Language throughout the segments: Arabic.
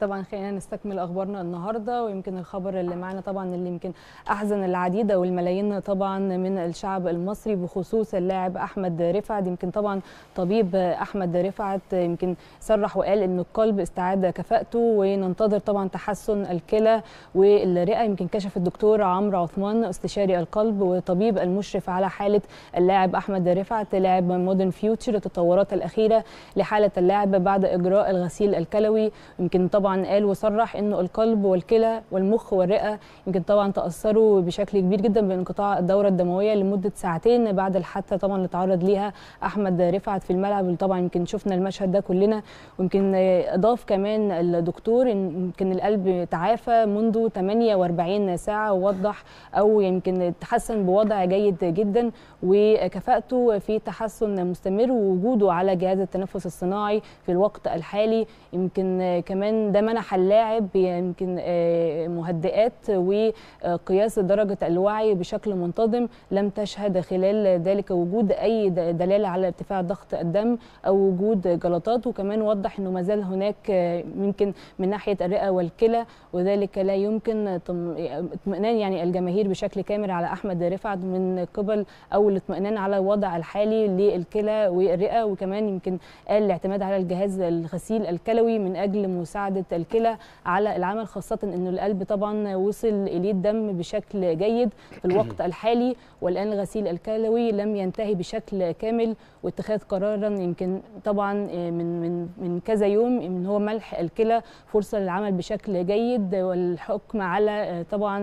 طبعا خلينا نستكمل اخبارنا النهارده ويمكن الخبر اللي معانا طبعا اللي يمكن احزن العديد او الملايين طبعا من الشعب المصري بخصوص اللاعب احمد رفعت يمكن طبعا طبيب احمد رفعت يمكن صرح وقال ان القلب استعاد كفاءته وننتظر طبعا تحسن الكلى والرئه يمكن كشف الدكتور عمرو عثمان استشاري القلب وطبيب المشرف على حاله اللاعب احمد رفعت لاعب مودرن فيوتشر التطورات الاخيره لحاله اللاعب بعد اجراء الغسيل الكلوي يمكن طبعا طبعا قال وصرح انه القلب والكلى والمخ والرئه يمكن طبعا تاثروا بشكل كبير جدا بانقطاع الدوره الدمويه لمده ساعتين بعد الحادثه طبعا اللي تعرض ليها احمد رفعت في الملعب وطبعا طبعا يمكن شفنا المشهد ده كلنا ويمكن اضاف كمان الدكتور يمكن القلب تعافى منذ 48 ساعه ووضح او يمكن تحسن بوضع جيد جدا وكفاءته في تحسن مستمر ووجوده على جهاز التنفس الصناعي في الوقت الحالي يمكن كمان ده منح اللاعب يمكن آه، مهدئات وقياس درجة الوعي بشكل منتظم لم تشهد خلال ذلك وجود أي دلالة على ارتفاع ضغط الدم أو وجود جلطات وكمان وضح أنه ما زال هناك آه، يمكن من ناحية الرئة والكلى وذلك لا يمكن اطمئنان يعني الجماهير بشكل كامل على أحمد رفعت من قبل أو الاطمئنان على الوضع الحالي للكلى والرئة وكمان يمكن قال الاعتماد على الجهاز الغسيل الكلوي من أجل مساعدة الكلى على العمل خاصه انه القلب طبعا وصل اليه الدم بشكل جيد في الوقت الحالي والان الغسيل الكلوي لم ينتهي بشكل كامل واتخاذ قرارا يمكن طبعا آه، من من من كذا يوم ان هو ملح الكلى فرصه للعمل بشكل جيد والحكم على آه، طبعا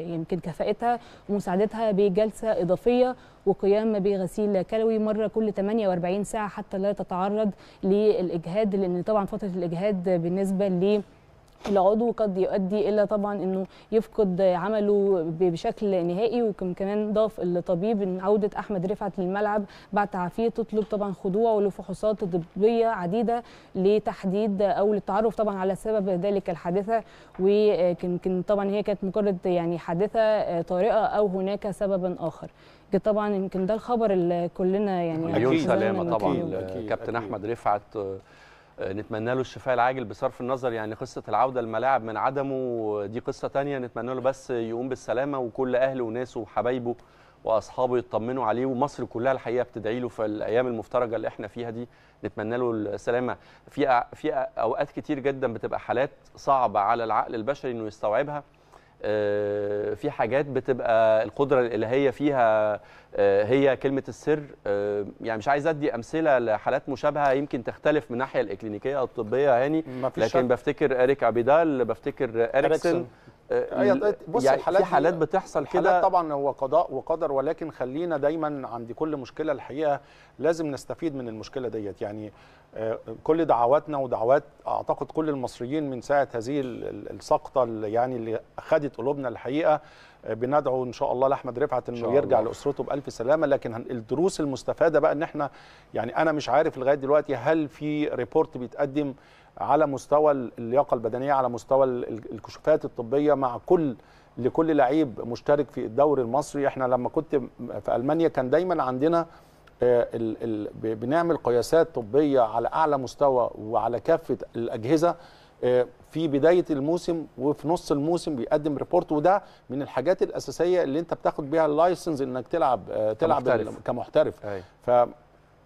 يمكن كفاءتها ومساعدتها بجلسه اضافيه وقيام بغسيل كلوي مرة كل 48 ساعة حتى لا تتعرض للإجهاد لأن طبعا فترة الإجهاد بالنسبة ل العضو قد يؤدي الى طبعا انه يفقد عمله بشكل نهائي وكمان ضاف الطبيب ان عوده احمد رفعت للملعب بعد تعافيه تطلب طبعا خضوعه لفحوصات طبيه عديده لتحديد او للتعرف طبعا على سبب ذلك الحادثه ويمكن طبعا هي كانت مجرد يعني حادثه آه، طارئه او هناك سبب اخر طبعا يمكن ده الخبر اللي كلنا يعني عيون سلامه طبعا كابتن احمد رفعت آه، آه، نتمنى له الشفاء العاجل بصرف النظر يعني قصه العوده للملاعب من عدمه دي قصه ثانيه نتمنى له بس يقوم بالسلامه وكل اهله وناسه وحبايبه واصحابه يطمنوا عليه ومصر كلها الحقيقه بتدعي له في الايام المفترجه اللي احنا فيها دي نتمنى له السلامه في في اوقات كتير جدا بتبقى حالات صعبه على العقل البشري انه يستوعبها في حاجات بتبقى القدره الالهيه فيها آه، هي كلمه السر آه، يعني مش عايز ادي امثله لحالات مشابهه يمكن تختلف من ناحيه الاكلينيكيه او الطبيه يعني لكن شك. بفتكر اريك ابيدال بفتكر اريكسون أريكسن. آه، آه، طيب، بص يعني الحالات في حالات بتحصل كده طبعا هو قضاء وقدر ولكن خلينا دايما عند كل مشكله الحقيقه لازم نستفيد من المشكله ديت يعني آه، كل دعواتنا ودعوات اعتقد كل المصريين من ساعه هذه السقطه اللي يعني اللي اخذت قلوبنا الحقيقه بندعو ان شاء الله لاحمد رفعت انه يرجع الله. لاسرته بالف سلامه لكن الدروس المستفاده بقى ان احنا يعني انا مش عارف لغايه دلوقتي هل في ريبورت بيتقدم على مستوى اللياقه البدنيه على مستوى الكشوفات الطبيه مع كل لكل لعيب مشترك في الدوري المصري احنا لما كنت في المانيا كان دايما عندنا آه، ال ال بنعمل قياسات طبيه على اعلى مستوى وعلى كافه الاجهزه آه، في بدايه الموسم وفي نص الموسم بيقدم ريبورت وده من الحاجات الاساسيه اللي انت بتاخد بيها اللايسنس انك تلعب آه، تلعب كمحترف, كمحترف.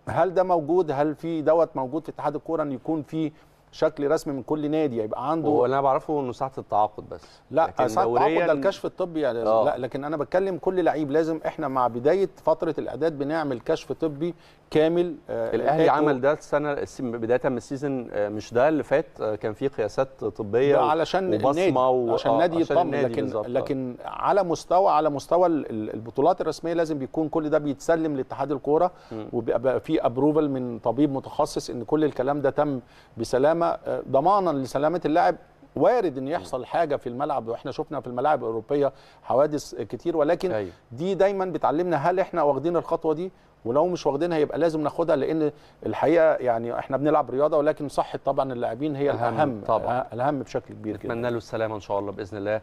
فهل ده موجود هل في دوت موجود في اتحاد الكوره ان يكون في شكل رسمي من كل نادي يبقى عنده هو انا بعرفه انه ساعه التعاقد بس لا ساعه التعاقد ده الكشف الطبي يعني آه. لا لكن انا بتكلم كل لعيب لازم احنا مع بدايه فتره الاعداد بنعمل كشف طبي كامل آه، الاهلي عمل ده السنه بدايه من السيزون آه، مش ده اللي فات كان في قياسات طبيه ده علشان النادي عشان النادي يطمن لكن بالزبط. لكن على مستوى على مستوى البطولات الرسميه لازم بيكون كل ده بيتسلم لاتحاد الكوره وبيبقى في ابروفل من طبيب متخصص ان كل الكلام ده تم بسلامه آه، ضمانا لسلامه اللاعب وارد ان يحصل حاجه في الملعب واحنا شفنا في الملاعب الاوروبيه حوادث كتير ولكن دي دايما بتعلمنا هل احنا واخدين الخطوه دي ولو مش واخدينها يبقى لازم ناخدها لان الحقيقه يعني احنا بنلعب رياضه ولكن صحه طبعا اللاعبين هي الأهم طبعا الاهم بشكل كبير جدا نتمنى له السلامه ان شاء الله باذن الله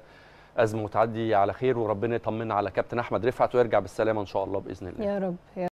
ازمه وتعدي على خير وربنا يطمنا على كابتن احمد رفعت ويرجع بالسلامه ان شاء الله باذن الله يا رب يا